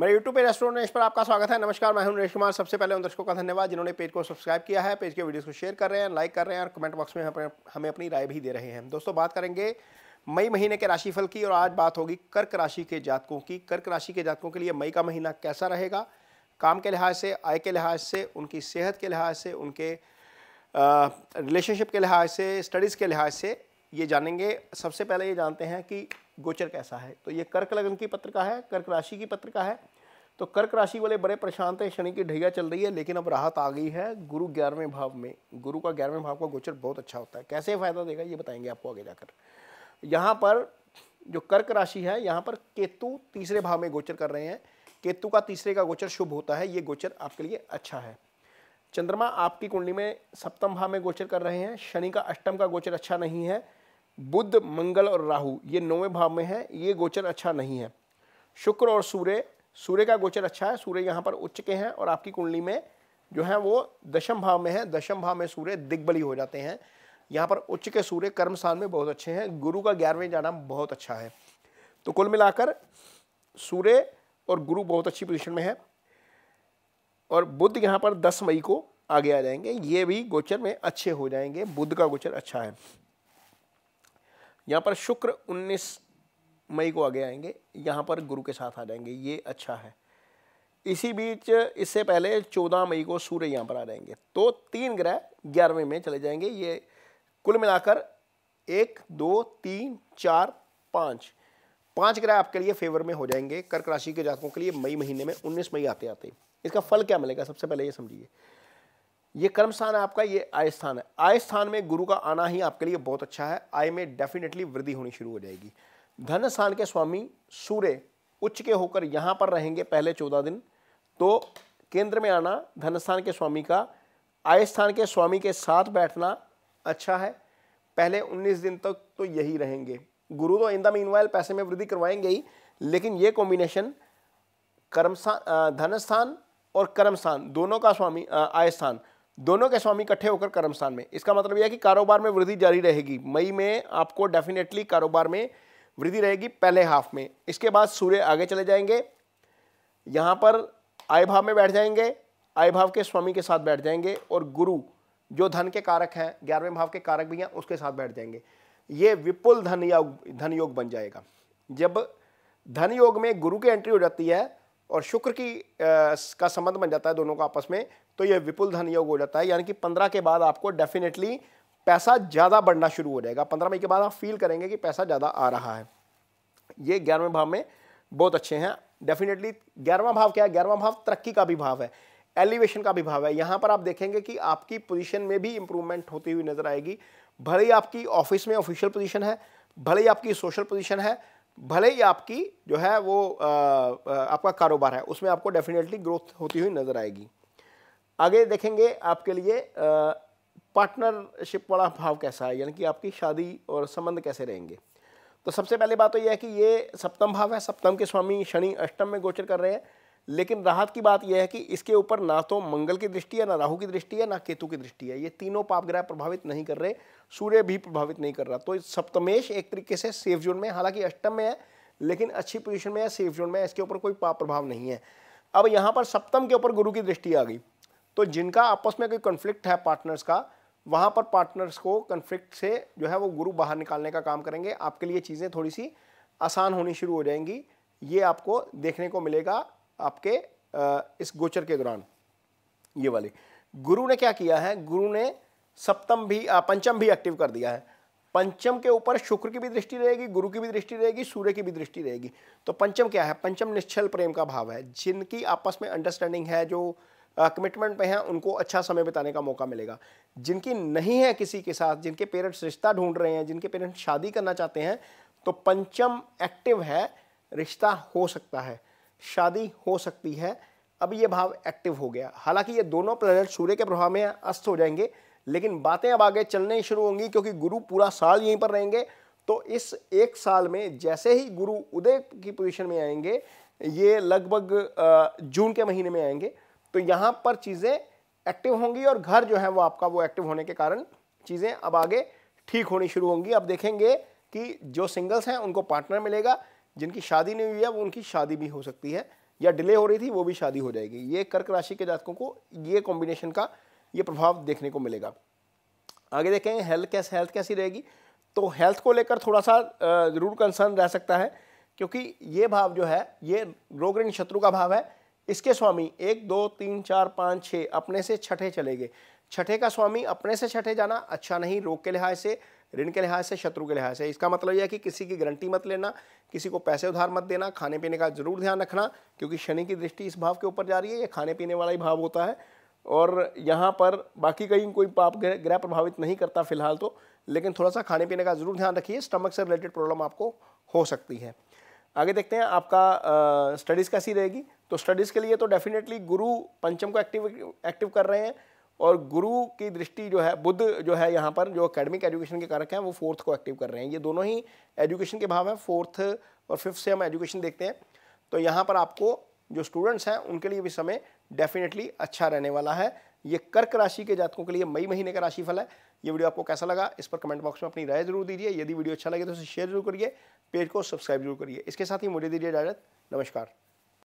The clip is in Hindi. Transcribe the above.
मेरे यूट्यूब पे रेस्टोरेंट पर आपका स्वागत है नमस्कार मैं हूं नरेश कुमार सबसे पहले उन दर्शकों का धन्यवाद जिन्होंने पेज को सब्सक्राइब किया है पेज के वीडियोस को शेयर कर रहे हैं लाइक कर रहे हैं और कमेंट बॉक्स में हमें अपनी राय भी दे रहे हैं दोस्तों बात करेंगे मई महीने के राशिफल की और आज बात होगी कर्क राशि के जातकों की कर्क राशि के जातकों के लिए मई का महीना कैसा रहेगा काम के लिहाज से आय के लिहाज से उनकी सेहत के लिहाज से उनके रिलेशनशिप के लिहाज से स्टडीज़ के लिहाज से ये जानेंगे सबसे पहले ये जानते हैं कि गोचर कैसा है तो ये कर्क लग्न की पत्रिका है कर्क राशि की पत्रिका है तो कर्क राशि वाले बड़े परेशान थे शनि की ढैया चल रही है लेकिन अब राहत आ गई है गुरु ग्यारहवें भाव में गुरु का ग्यारहवें भाव का गोचर बहुत अच्छा होता है कैसे फ़ायदा देगा ये बताएंगे आपको आगे जाकर यहाँ पर जो कर्क राशि है यहाँ पर केतु तीसरे भाव में गोचर कर रहे हैं केतु का तीसरे का गोचर शुभ होता है ये गोचर आपके लिए अच्छा है चंद्रमा आपकी कुंडली में सप्तम भाव में गोचर कर रहे हैं शनि का अष्टम का गोचर अच्छा नहीं है बुद्ध मंगल और राहु ये नौवें भाव में है ये गोचर अच्छा नहीं है शुक्र और सूर्य सूर्य का गोचर अच्छा है सूर्य यहाँ पर उच्च के हैं और आपकी कुंडली में जो है वो दशम भाव में है दशम भाव में सूर्य दिग्बली हो जाते हैं यहाँ पर उच्च के सूर्य कर्म स्थान में बहुत अच्छे हैं गुरु का ग्यारहवें जाना बहुत अच्छा है तो कुल मिलाकर सूर्य और गुरु बहुत अच्छी पोजिशन में है और बुद्ध यहाँ पर दस मई को आगे आ जाएंगे ये भी गोचर में अच्छे हो जाएंगे बुद्ध का गोचर अच्छा है यहाँ पर शुक्र 19 मई को आगे आएंगे यहाँ पर गुरु के साथ आ जाएंगे ये अच्छा है इसी बीच इससे पहले 14 मई को सूर्य यहाँ पर आ जाएंगे तो तीन ग्रह ग्यारहवें में चले जाएंगे ये कुल मिलाकर एक दो तीन चार पाँच पांच ग्रह आपके लिए फेवर में हो जाएंगे कर्क राशि के जातकों के लिए मई महीने में 19 मई आते आते इसका फल क्या मिलेगा सबसे पहले ये समझिए ये कर्म स्थान है आपका ये आय स्थान है आय स्थान में गुरु का आना ही आपके लिए बहुत अच्छा है आय में डेफिनेटली वृद्धि होनी शुरू हो जाएगी धन स्थान के स्वामी सूर्य उच्च के होकर यहाँ पर रहेंगे पहले चौदह दिन तो केंद्र में आना धन स्थान के स्वामी का आय स्थान के स्वामी के साथ बैठना अच्छा है पहले उन्नीस दिन तक तो यही रहेंगे गुरु तो इंदा में इनवाइल पैसे में वृद्धि करवाएंगे ही लेकिन ये कॉम्बिनेशन कर्म स्थान धन स्थान और कर्म स्थान दोनों का स्वामी आय स्थान दोनों के स्वामी इकट्ठे होकर कर्मस्थान में इसका मतलब यह है कि कारोबार में वृद्धि जारी रहेगी मई में आपको डेफिनेटली कारोबार में वृद्धि रहेगी पहले हाफ में इसके बाद सूर्य आगे चले जाएंगे यहाँ पर आय भाव में बैठ जाएंगे आय भाव के स्वामी के साथ बैठ जाएंगे और गुरु जो धन के कारक हैं ग्यारहवें भाव के कारक भी हैं उसके साथ बैठ जाएंगे ये विपुल धन योग धन योग बन जाएगा जब धन योग में गुरु की एंट्री हो जाती है और शुक्र की आ, का संबंध बन जाता है दोनों का आपस में तो ये विपुल धन योग हो जाता है यानी कि पंद्रह के बाद आपको डेफिनेटली पैसा ज़्यादा बढ़ना शुरू हो जाएगा पंद्रह मई के बाद आप फील करेंगे कि पैसा ज़्यादा आ रहा है ये ग्यारहवें भाव में बहुत अच्छे हैं डेफिनेटली ग्यारहवा भाव क्या है ग्यारहवा भाव तरक्की का भी भाव है एलिवेशन का भी भाव है यहाँ पर आप देखेंगे कि आपकी पोजीशन में भी इंप्रूवमेंट होती हुई नजर आएगी भले ही आपकी ऑफिस में ऑफिशियल पोजीशन है भले ही आपकी सोशल पोजीशन है भले ही आपकी जो है वो आ, आपका कारोबार है उसमें आपको डेफिनेटली ग्रोथ होती हुई नज़र आएगी आगे देखेंगे आपके लिए पार्टनरशिप वाला भाव कैसा है यानी कि आपकी शादी और संबंध कैसे रहेंगे तो सबसे पहले बात तो यह है कि ये सप्तम भाव है सप्तम के स्वामी शनि अष्टम में गोचर कर रहे हैं लेकिन राहत की बात यह है कि इसके ऊपर ना तो मंगल की दृष्टि है ना राहु की दृष्टि है ना केतु की दृष्टि है ये तीनों पापग्रह प्रभावित नहीं कर रहे सूर्य भी प्रभावित नहीं कर रहा तो सप्तमेश एक तरीके से सेफ जोन में हालांकि अष्टम में है लेकिन अच्छी पोजिशन में है सेफ जोन में इसके ऊपर कोई पाप प्रभाव नहीं है अब यहाँ पर सप्तम के ऊपर गुरु की दृष्टि आ गई तो जिनका आपस में कोई कन्फ्लिक्ट है पार्टनर्स का वहाँ पर पार्टनर्स को कन्फ्लिक्ट से जो है वो गुरु बाहर निकालने का काम करेंगे आपके लिए चीज़ें थोड़ी सी आसान होनी शुरू हो जाएंगी ये आपको देखने को मिलेगा आपके इस गोचर के दौरान ये वाले गुरु ने क्या किया है गुरु ने सप्तम भी पंचम भी एक्टिव कर दिया है पंचम के ऊपर शुक्र की भी दृष्टि रहेगी गुरु की भी दृष्टि रहेगी सूर्य की भी दृष्टि रहेगी तो पंचम क्या है पंचम निश्चल प्रेम का भाव है जिनकी आपस में अंडरस्टैंडिंग है जो कमिटमेंट पे हैं उनको अच्छा समय बिताने का मौका मिलेगा जिनकी नहीं है किसी के साथ जिनके पेरेंट्स रिश्ता ढूंढ रहे हैं जिनके पेरेंट्स शादी करना चाहते हैं तो पंचम एक्टिव है रिश्ता हो सकता है शादी हो सकती है अब ये भाव एक्टिव हो गया हालांकि ये दोनों प्लैनेट सूर्य के प्रभाव में अस्त हो जाएंगे लेकिन बातें अब आगे चलने शुरू होंगी क्योंकि गुरु पूरा साल यहीं पर रहेंगे तो इस एक साल में जैसे ही गुरु उदय की पोजीशन में आएंगे ये लगभग जून के महीने में आएंगे तो यहाँ पर चीज़ें एक्टिव होंगी और घर जो है वो आपका वो एक्टिव होने के कारण चीज़ें अब आगे ठीक होनी शुरू होंगी अब देखेंगे कि जो सिंगल्स हैं उनको पार्टनर मिलेगा जिनकी शादी नहीं हुई है वो उनकी शादी भी हो सकती है या डिले हो रही थी वो भी शादी हो जाएगी ये कर्क राशि के जातकों को ये कॉम्बिनेशन का ये प्रभाव देखने को मिलेगा आगे देखें हेल्थ कैसे हेल्थ कैसी रहेगी तो हेल्थ को लेकर थोड़ा सा ज़रूर कंसर्न रह सकता है क्योंकि ये भाव जो है ये रोगऋण शत्रु का भाव है इसके स्वामी एक दो तीन चार पाँच छः अपने से छठे चले गए छठे का स्वामी अपने से छठे जाना अच्छा नहीं रोग के लिहाज से ऋण के लिहाज से शत्रु के लिहाज से इसका मतलब यह है कि किसी की गारंटी मत लेना किसी को पैसे उधार मत देना खाने पीने का जरूर ध्यान रखना क्योंकि शनि की दृष्टि इस भाव के ऊपर जा रही है यह खाने पीने वाला ही भाव होता है और यहाँ पर बाकी कहीं कोई पाप ग्रह प्रभावित नहीं करता फिलहाल तो लेकिन थोड़ा सा खाने पीने का ज़रूर ध्यान रखिए स्टमक से रिलेटेड प्रॉब्लम आपको हो सकती है आगे देखते हैं आपका स्टडीज़ कैसी रहेगी तो स्टडीज़ के लिए तो डेफिनेटली गुरु पंचम को एक्टिव एक्टिव कर रहे हैं और गुरु की दृष्टि जो है बुद्ध जो है यहाँ पर जो अकेडमिक एजुकेशन के कारक हैं वो फोर्थ को एक्टिव कर रहे हैं ये दोनों ही एजुकेशन के भाव हैं फोर्थ और फिफ्थ से हम एजुकेशन देखते हैं तो यहाँ पर आपको जो स्टूडेंट्स हैं उनके लिए भी समय डेफिनेटली अच्छा रहने वाला है ये कर्क राशि के जातकों के लिए मई महीने का राशिफल है ये वीडियो आपको कैसा लगा इस पर कमेंट बॉक्स में अपनी राय जरूर दीजिए यदि वीडियो अच्छा लगे तो उसे शेयर जरूर करिए पेज को सब्सक्राइब जरूर करिए इसके साथ ही मुझे दीजिए इजाजत नमस्कार